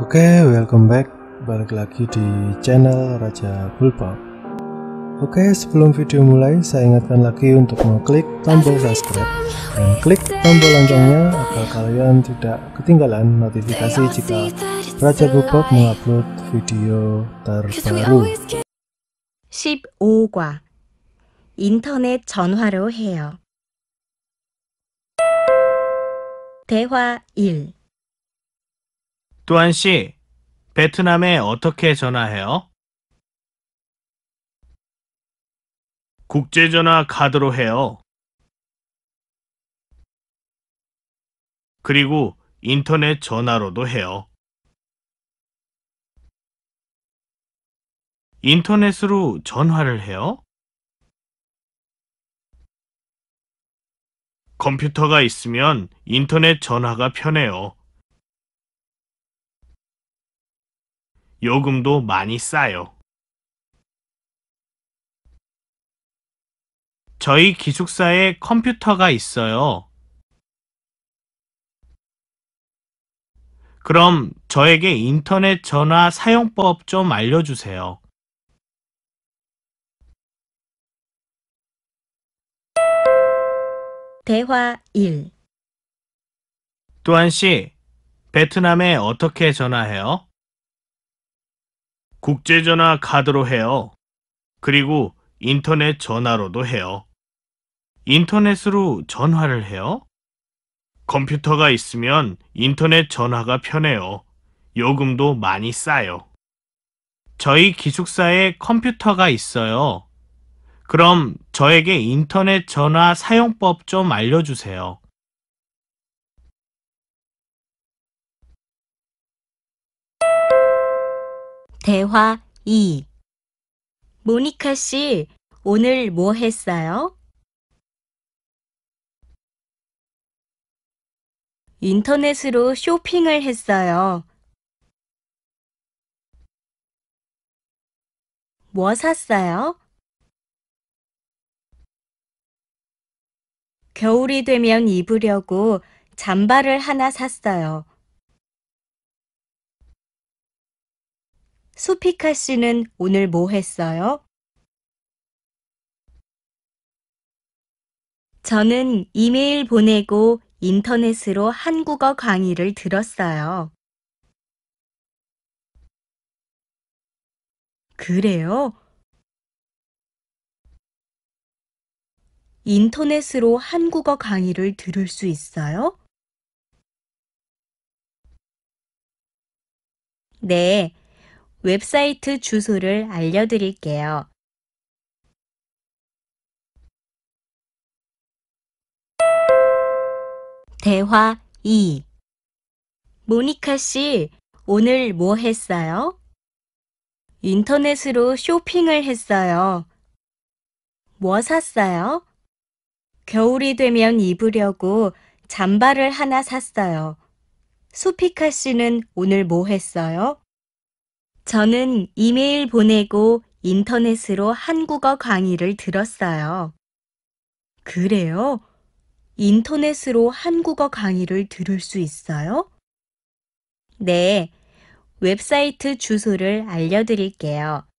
Oke, okay, welcome back. Balik lagi di channel Raja Bulbab. Oke, okay, sebelum video mulai, saya ingatkan lagi untuk mengklik tombol subscribe dan klik tombol loncengnya agar kalian tidak ketinggalan notifikasi jika Raja Bulbab mengupload video terbaru. 15과 인터넷 전화로 해요. 대화 1 또한 씨, 베트남에 어떻게 전화해요? 국제전화 카드로 해요. 그리고 인터넷 전화로도 해요. 인터넷으로 전화를 해요? 컴퓨터가 있으면 인터넷 전화가 편해요. 요금도 많이 싸요. 저희 기숙사에 컴퓨터가 있어요. 그럼 저에게 인터넷 전화 사용법 좀 알려주세요. 대화 1 또한 씨, 베트남에 어떻게 전화해요? 국제전화 카드로 해요. 그리고 인터넷 전화로도 해요. 인터넷으로 전화를 해요? 컴퓨터가 있으면 인터넷 전화가 편해요. 요금도 많이 싸요. 저희 기숙사에 컴퓨터가 있어요. 그럼 저에게 인터넷 전화 사용법 좀 알려주세요. 대화 2 모니카 씨, 오늘 뭐 했어요? 인터넷으로 쇼핑을 했어요. 뭐 샀어요? 겨울이 되면 입으려고 잠바를 하나 샀어요. 소피카 씨는 오늘 뭐 했어요? 저는 이메일 보내고 인터넷으로 한국어 강의를 들었어요. 그래요? 인터넷으로 한국어 강의를 들을 수 있어요? 네, 웹사이트 주소를 알려드릴게요. 대화 2 모니카 씨, 오늘 뭐 했어요? 인터넷으로 쇼핑을 했어요. 뭐 샀어요? 겨울이 되면 입으려고 잠바를 하나 샀어요. 수피카 씨는 오늘 뭐 했어요? 저는 이메일 보내고 인터넷으로 한국어 강의를 들었어요. 그래요? 인터넷으로 한국어 강의를 들을 수 있어요? 네, 웹사이트 주소를 알려드릴게요.